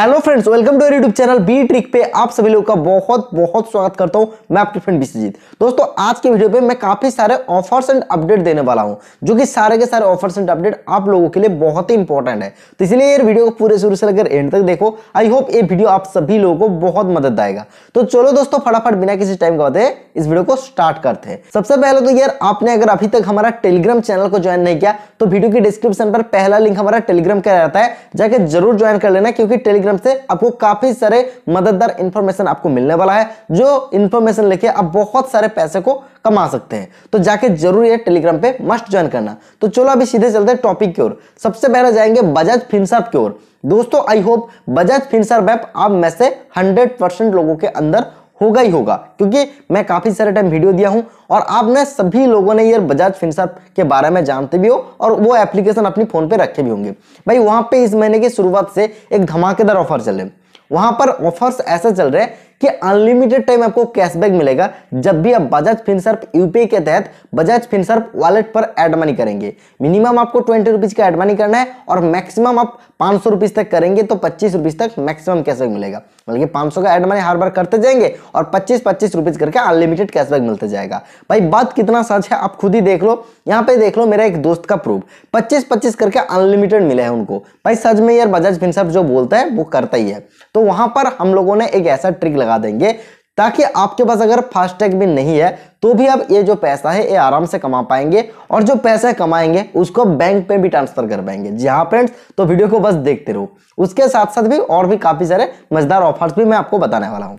hello friends welcome to YouTube channel B trick पे आप सभी लोगों का बहुत बहुत स्वागत करता हूं मैं आपके फ्रेंड विश्वजीत दोस्तों आज के वीडियो पे मैं काफी सारे ऑफर्स एंड अपडेट देने वाला हूं जो कि सारे के सारे ऑफर्स एंड अपडेट आप लोगों के लिए बहुत ही इंपॉर्टेंट है तो इसलिए ये वीडियो को पूरे शुरू से लेकर एंड तक देखो आई होप ये वीडियो आप सभी लोगों को बहुत मदद आएगा तो चलो दोस्तों फटाफट बिना किसी टाइम का होते इस वीडियो को स्टार्ट करते हैं सबसे पहले तो यार आपने अगर अभी तक हमारा टेलीग्राम चैनल को ज्वाइन नहीं किया तो वीडियो की डिस्क्रिप्शन पर पहला लिंक हमारा टेलीग्राम का रहता है जाके जरूर ज्वाइन कर लेना क्योंकि टेलीग्राम टेलीग्राम से आपको काफी सारे मददगार इंफॉर्मेशन आपको मिलने वाला है जो इंफॉर्मेशन लेके आप बहुत सारे पैसे को कमा सकते हैं तो जाके जरूर ये टेलीग्राम पे मस्ट ज्वाइन करना तो चलो अभी सीधे चलते हैं टॉपिक की ओर सबसे पहले जाएंगे बजाज फिंसर की ओर दोस्तों I hope Bajaj Finserv app आप में से हंड्रेड लोगों के अंदर होगा ही होगा क्योंकि मैं काफ़ी सारे टाइम वीडियो दिया हूं और आप में सभी लोगों ने ये बजाज फिनसर्प के बारे में जानते भी हो और वो एप्लीकेशन अपनी फ़ोन पे रखे भी होंगे भाई वहां पे इस महीने की शुरुआत से एक धमाकेदार ऑफर चल रहे हैं वहाँ पर ऑफर्स ऐसे चल रहे हैं कि अनलिमिटेड टाइम आपको कैशबैक मिलेगा जब भी आप बजाज फिनसर्फ यूपीआई के तहत बजाज फिनसर्फ वॉलेट पर एड मनी करेंगे मिनिमम आपको ट्वेंटी रुपीज का एड मनी करना है और मैक्सिमम आप पांच सौ रुपीज तक करेंगे तो पच्चीस रुपीज तक मैक्सिमम कैशबैक मिलेगा बल्कि पांच सौ का एड मनी हर बार करते जाएंगे और पच्चीस पच्चीस रुपीज करके अनलिमिटेड कैशबैक मिलते जाएगा भाई बात कितना सच है आप खुद ही देख लो यहाँ पे देख लो मेरा एक दोस्त का प्रूफ पच्चीस पच्चीस करके अनलिमिटेड मिले हैं उनको भाई सच में यार बजाज फिनसर्फ जो बोलता है वो करता ही है तो वहां पर हम लोगों ने एक ऐसा ट्रिक लगा लगा देंगे ताकि आपके पास अगर फास्टैग भी नहीं है तो भी आप ये जो पैसा है ये आराम से कमा पाएंगे और जो पैसा कमाएंगे उसको बैंक पे भी ट्रांसफर कर पाएंगे जी हाँ फ्रेंड्स तो वीडियो को बस देखते रहो उसके साथ साथ भी और भी काफ़ी सारे मजेदार ऑफर्स भी मैं आपको बताने वाला हूँ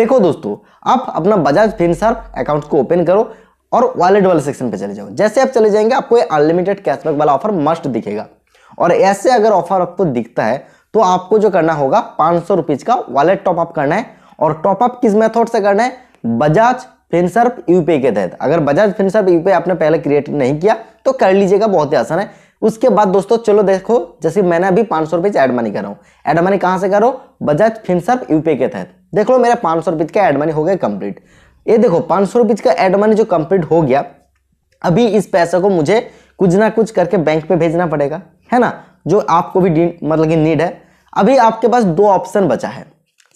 देखो दोस्तों आप अपना बजाज फिनसर अकाउंट को ओपन करो और वॉलेट वाले सेक्शन पर चले जाओ जैसे आप चले जाएंगे आपको अनलिमिटेड कैशबैक वाला ऑफर मस्ट दिखेगा और ऐसे अगर ऑफर आपको दिखता है तो आपको जो करना होगा पांच का वॉलेट टॉपअप करना है और टॉपअप किस मेथड से करना है बजाज फिनसर्प यूपे के तहत अगर बजाज फिनसर्प यूपे आपने पहले क्रिएट नहीं किया तो कर लीजिएगा बहुत ही आसान है उसके बाद दोस्तों चलो देखो जैसे मैंने अभी पांच सौ रुपए एड मनी कराऊँ एड मनी कहां से करो बजाज फिनसर्प यूपे के तहत देख लो मेरा पांच सौ रुपए का एड मनी हो गया कंप्लीट ये देखो पांच सौ रुपए का एड मनी जो कंप्लीट हो गया अभी इस पैसे को मुझे कुछ ना कुछ करके बैंक पे भेजना पड़ेगा है ना जो आपको भी मतलब की नीड है अभी आपके पास दो ऑप्शन बचा है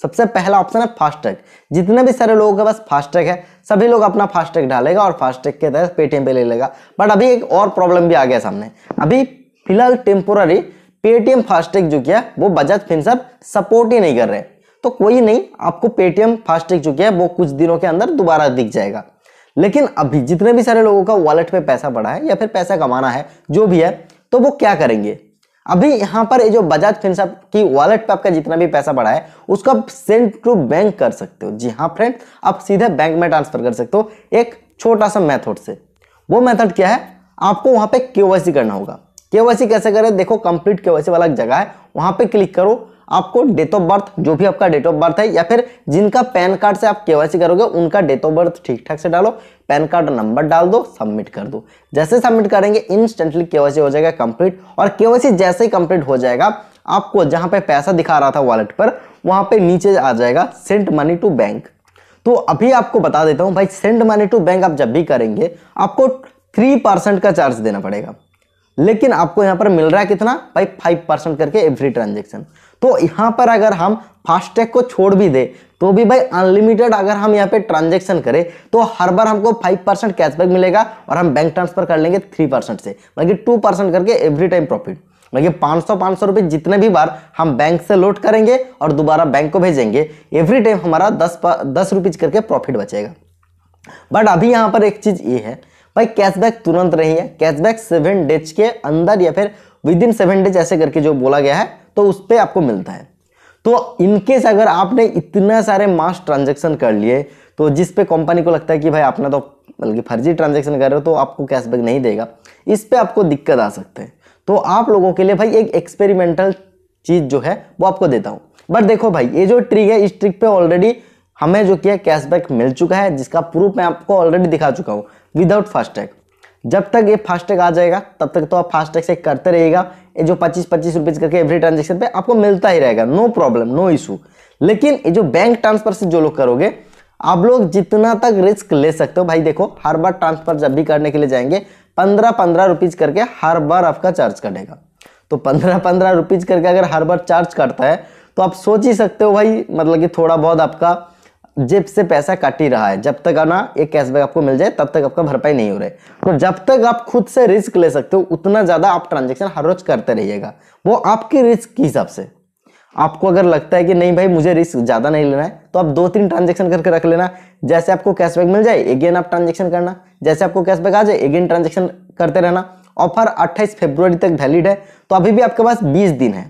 सबसे पहला ऑप्शन है फास्टैग जितने भी सारे लोगों के पास फास्टैग है सभी लोग अपना फास्टैग डालेगा और फास्टैग के तहत पेटीएम पे ले लेगा बट अभी एक और प्रॉब्लम भी आ गया सामने अभी फिलहाल टेम्पोररी पेटीएम फास्टैग जो किया वो बजाज फिनसर्व सपोर्ट ही नहीं कर रहे तो कोई नहीं आपको पेटीएम फास्टैग जो किया वो कुछ दिनों के अंदर दोबारा दिख जाएगा लेकिन अभी जितने भी सारे लोगों का वॉलेट में पैसा बढ़ा है या फिर पैसा कमाना है जो भी है तो वो क्या करेंगे अभी यहाँ पर ये जो बजाज फिनसअप की वॉलेट पे आपका जितना भी पैसा पड़ा है उसको आप सेंड टू बैंक कर सकते हो जी हाँ फ्रेंड आप सीधे बैंक में ट्रांसफर कर सकते हो एक छोटा सा मेथड से वो मेथड क्या है आपको वहाँ पे केवाईसी करना होगा केवाईसी कैसे करें देखो कंप्लीट केवाईसी वाला जगह है वहाँ पे क्लिक करो आपको डेट ऑफ बर्थ जो भी आपका डेट ऑफ बर्थ है या फिर जिनका पैन कार्ड से आप के करोगे उनका डेट ऑफ बर्थ ठीक ठाक से डालो पैन कार्ड नंबर डाल दो सबमिट कर दो जैसे सबमिट करेंगे इंस्टेंटली के हो जाएगा कंप्लीट और के जैसे ही कंप्लीट हो जाएगा आपको जहां पे पैसा दिखा रहा था वॉलेट पर वहां पे नीचे आ जाएगा सेंड मनी टू बैंक तो अभी आपको बता देता हूं भाई सेंड मनी टू बैंक आप जब भी करेंगे आपको थ्री परसेंट का चार्ज देना पड़ेगा लेकिन आपको यहां पर मिल रहा है कितना भाई फाइव परसेंट करके एवरी ट्रांजेक्शन तो यहाँ पर अगर हम फास्टैग को छोड़ भी दे तो भी भाई अनलिमिटेड अगर हम यहाँ पे ट्रांजेक्शन करें तो हर बार हमको फाइव परसेंट कैशबैक मिलेगा और हम बैंक ट्रांसफर कर लेंगे थ्री परसेंट से मतलब कि टू परसेंट करके एवरी टाइम प्रॉफिट मतलब पाँच सौ पाँच सौ रुपये जितने भी बार हम बैंक से लोड करेंगे और दोबारा बैंक को भेजेंगे एवरी टाइम हमारा दस दस रुपीज़ करके प्रॉफिट बचेगा बट अभी यहाँ पर एक चीज़ ये है भाई कैशबैक तुरंत नहीं है कैशबैक सेवन डेज के अंदर या फिर विद इन सेवन डेज ऐसे करके जो बोला गया है तो उस पर आपको मिलता है तो इनकेस अगर आपने इतना सारे मास ट्रांजेक्शन कर लिए तो जिस पे कंपनी को लगता है कि भाई आपने तो बल्कि मतलब फर्जी ट्रांजेक्शन कर रहे हो तो आपको कैशबैक नहीं देगा इस पर आपको दिक्कत आ सकते हैं तो आप लोगों के लिए भाई एक एक्सपेरिमेंटल चीज़ जो है वो आपको देता हूँ बट देखो भाई ये जो ट्रिक है इस ट्रिक पे ऑलरेडी हमें जो किया कैशबैक मिल चुका है जिसका प्रूफ मैं आपको ऑलरेडी दिखा चुका हूँ विदाउट फास्टैग जब तक ये फास्टैग आ जाएगा तब तक तो आप फास्टैग से करते रहेगा ये जो पच्चीस पच्चीस रुपीज करके एवरी ट्रांजेक्शन पे आपको मिलता ही रहेगा नो प्रॉब्लम नो इशू लेकिन ये जो बैंक ट्रांसफर से जो लोग करोगे आप लोग जितना तक रिस्क ले सकते हो भाई देखो हर बार ट्रांसफर जब भी करने के लिए जाएंगे पंद्रह पंद्रह रुपीज करके हर बार आपका चार्ज कटेगा तो पंद्रह पंद्रह रुपीज करके अगर हर बार चार्ज करता है तो आप सोच ही सकते हो भाई मतलब कि थोड़ा बहुत आपका जेब से पैसा काट ही रहा है जब तक ना एक कैशबैक आपको मिल जाए तब तक आपका भरपाई नहीं हो रहा है तो जब तक आप खुद से रिस्क ले सकते हो उतना ज़्यादा आप ट्रांजेक्शन हर रोज करते रहिएगा वो आपके रिस्क के हिसाब से आपको अगर लगता है कि नहीं भाई मुझे रिस्क ज़्यादा नहीं लेना है तो आप दो तीन ट्रांजेक्शन करके रख लेना जैसे आपको कैशबैक मिल जाए अगेन आप ट्रांजेक्शन करना जैसे आपको कैशबैक आ जाए अगेन ट्रांजेक्शन करते रहना ऑफर 28 फरवरी तक वैलिड है तो अभी भी आपके पास 20 दिन है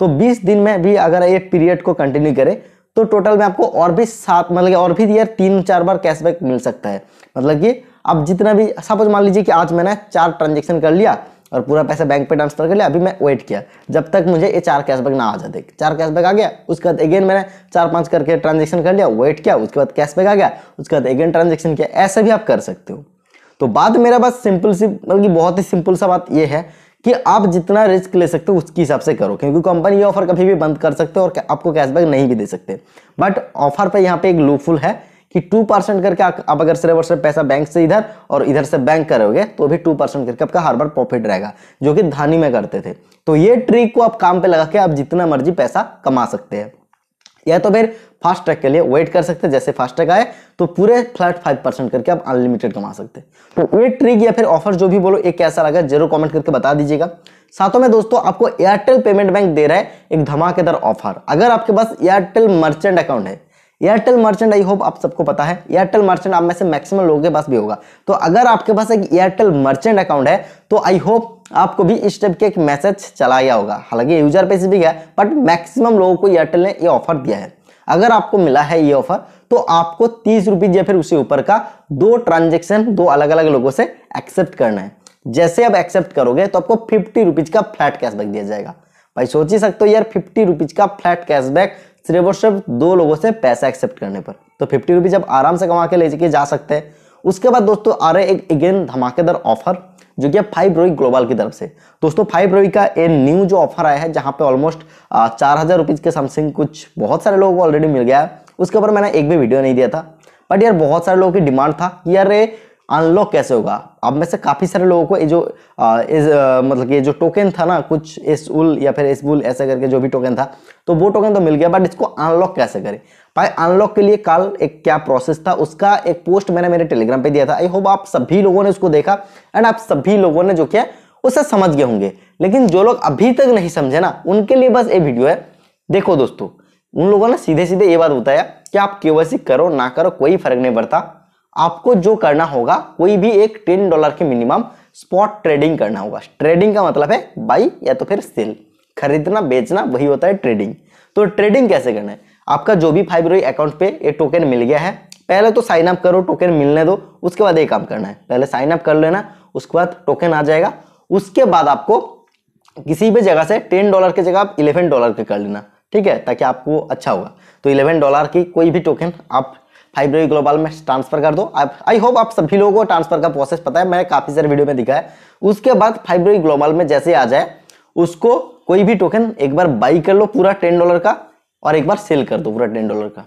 तो 20 दिन में भी अगर ये पीरियड को कंटिन्यू करें तो टोटल में आपको और भी सात मतलब और भी यार तीन चार बार कैशबैक मिल सकता है मतलब कि अब जितना भी सपोज मान लीजिए कि आज मैंने चार ट्रांजेक्शन कर लिया और पूरा पैसा बैंक पे ट्रांसफर कर लिया अभी मैं वेट किया जब तक मुझे ये चार कैशबैक ना आ जाते चार कैशबैक आ गया उसके बाद अगेन मैंने चार पांच करके ट्रांजेक्शन कर लिया वेट किया उसके बाद कैशबैक आ गया उसके बाद अगेन ट्रांजेक्शन किया ऐसा भी आप कर सकते हो तो बात मेरा बस सिंपल सी मतलब कि बहुत ही सिंपल सा बात यह है कि आप जितना रिस्क ले सकते हो उसके हिसाब से करो क्योंकि कंपनी ये ऑफर कभी भी बंद कर सकते हो और आपको कैशबैक नहीं भी दे सकते बट ऑफर पर यहाँ पे एक लूफुल है कि टू परसेंट करके आप अगर सिर्फ और सिर्फ पैसा बैंक से इधर और इधर से बैंक करोगे तो भी टू परसेंट करके आपका हर बार प्रॉफिट रहेगा जो कि धानी में करते थे तो ये ट्रिक को आप काम पे लगा के आप जितना मर्जी पैसा कमा सकते हैं या तो फिर फास्ट ट्रैक के लिए वेट कर सकते हैं जैसे फास्ट ट्रैक आए तो पूरे फ्लैट फाइव परसेंट करके आप अनलिमिटेड कमा सकते हैं तो ये ट्रिक या फिर ऑफर जो भी बोलो एक कैसा लगा जरूर कमेंट करके बता दीजिएगा साथों में दोस्तों आपको एयरटेल पेमेंट बैंक दे रहा है एक धमाकेदार ऑफर अगर आपके पास एयरटेल मर्चेंट अकाउंट है एयरटेल मर्चेंट आई होप आप सबको पता है एयरटेल मर्चेंट आप में से मैक्सिमम लोगों के पास भी होगा तो अगर आपके पास एक एयरटेल मर्चेंट अकाउंट है तो आई होप आपको भी इस टाइप के एक मैसेज चला गया होगा हालांकि यूजर भी गया बट मैक्सिमम लोगों को एयरटेल ने ये ऑफर दिया है अगर आपको मिला है ये ऑफर तो आपको तीस रुपीज या फिर उसे ऊपर का दो ट्रांजेक्शन दो अलग अलग लोगों से एक्सेप्ट करना है जैसे आप एक्सेप्ट करोगे तो आपको फिफ्टी रुपीज का फ्लैट कैशबैक दिया जाएगा भाई सोच ही सकते हो यार फिफ्टी रुपीज का फ्लैट कैशबैक सिर्फ और सिर्फ दो लोगों से पैसा एक्सेप्ट करने पर तो फिफ्टी रुपीज आप आराम से कमा के ले के जा सकते हैं उसके बाद दोस्तों आ रहे एक अगेन धमाकेदार ऑफर जो कि फाइव रोई ग्लोबल की तरफ से दोस्तों फाइव रोई का ये न्यू जो ऑफर आया है जहाँ पे ऑलमोस्ट चार हज़ार रुपीज़ के समथिंग कुछ बहुत सारे लोगों को ऑलरेडी मिल गया है उसके ऊपर मैंने एक भी वीडियो नहीं दिया था बट यार बहुत सारे लोगों की डिमांड था कि यार अनलॉक कैसे होगा अब में से काफ़ी सारे लोगों को ये जो आ, इस आ, मतलब ये जो टोकन था ना कुछ इस उल या फिर इस बुल ऐसा करके जो भी टोकन था तो वो टोकन तो मिल गया बट इसको अनलॉक कैसे करें भाई अनलॉक के लिए कल एक क्या प्रोसेस था उसका एक पोस्ट मैंने मेरे टेलीग्राम पे दिया था आई होप आप सभी लोगों ने उसको देखा एंड आप सभी लोगों ने जो किया उसे समझ गए होंगे लेकिन जो लोग अभी तक नहीं समझे ना उनके लिए बस ये वीडियो है देखो दोस्तों उन लोगों ने सीधे सीधे ये बात बताया कि आप के करो ना करो कोई फर्क नहीं पड़ता आपको जो करना होगा कोई भी एक टेन डॉलर के मिनिमम स्पॉट ट्रेडिंग करना होगा ट्रेडिंग का मतलब है बाई या तो फिर सेल खरीदना बेचना वही होता है ट्रेडिंग तो ट्रेडिंग कैसे करना है आपका जो भी फाइव अकाउंट पे ये टोकन मिल गया है पहले तो साइन अप करो टोकन मिलने दो उसके बाद ये काम करना है पहले साइन अप कर लेना उसके बाद टोकन आ जाएगा उसके बाद आपको किसी भी जगह से टेन डॉलर की जगह आप इलेवन डॉलर के कर लेना ठीक है ताकि आपको अच्छा होगा तो इलेवन डॉलर की कोई भी टोकन आप फाइब्रवरी ग्लोबल में ट्रांसफर कर दो आप आई होप आप सभी लोगों को ट्रांसफर का प्रोसेस पता है मैंने काफी सारे वीडियो में दिखा है उसके बाद फाइब्रवरी ग्लोबल में जैसे आ जाए उसको कोई भी टोकन एक बार बाई कर लो पूरा टेन डॉलर का और एक बार सेल कर दो पूरा टेन डॉलर का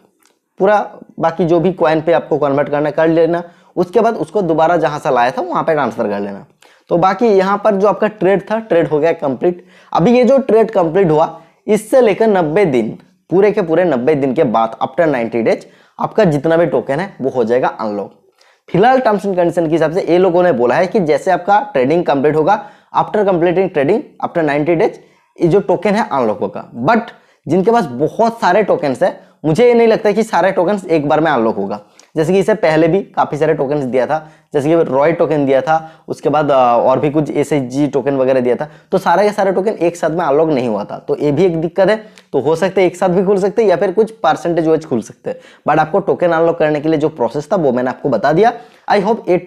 पूरा बाकी जो भी क्वाइन पे आपको कन्वर्ट करना कर लेना उसके बाद उसको दोबारा जहाँ से लाया था वहाँ पे ट्रांसफर कर लेना तो बाकी यहाँ पर जो आपका ट्रेड था ट्रेड हो गया कंप्लीट अभी ये जो ट्रेड कंप्लीट हुआ इससे लेकर 90 दिन पूरे के पूरे 90 दिन के बाद आफ्टर 90 डेज आपका जितना भी टोकन है वो हो जाएगा अनलॉक फिलहाल टर्म्स एंड कंडीशन के हिसाब से ये लोगों ने बोला है कि जैसे आपका ट्रेडिंग कंप्लीट होगा after completing trading after 90 days ये जो टोकन है अनलॉक होगा बट जिनके पास बहुत सारे टोकन्स है मुझे ये नहीं लगता कि सारे टोकन्स एक बार में अनलॉक होगा जैसे कि इसे पहले भी काफ़ी सारे टोकन दिया था जैसे कि रॉय टोकन दिया था उसके बाद और भी कुछ एस टोकन वगैरह दिया था तो सारे के सारे टोकन एक साथ में अनलॉक नहीं हुआ था तो ये भी एक दिक्कत है तो हो सकता है एक साथ भी खुल सकते या फिर कुछ परसेंटेज वाइज खुल सकते हैं बट आपको टोकन अनलॉक करने के लिए जो प्रोसेस था वो मैंने आपको बता दिया आई होप ए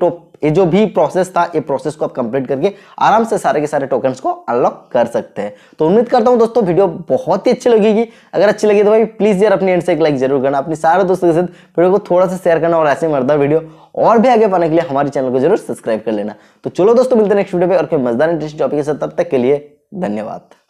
ये जो भी प्रोसेस था ये प्रोसेस को आप कंप्लीट करके आराम से सारे के सारे टोकन को अनलॉक कर सकते हैं तो उम्मीद करता हूँ दोस्तों वीडियो बहुत ही अच्छी लगेगी अगर अच्छी लगी तो भाई प्लीज़ यार अपने एंड से एक लाइक जरूर करना अपने सारे दोस्तों के साथ वीडियो को थोड़ा सा शेयर करना और ऐसे मरदा वीडियो और भी आगे पाने के लिए हमारे चैनल को जरूर सब्सक्राइब कर लेना तो चलो दोस्तों मिलते हैं नेक्स्ट वीडियो पे और कोई मजेदार इंटरेस्टिंग टॉपिक के साथ तब तक के लिए धन्यवाद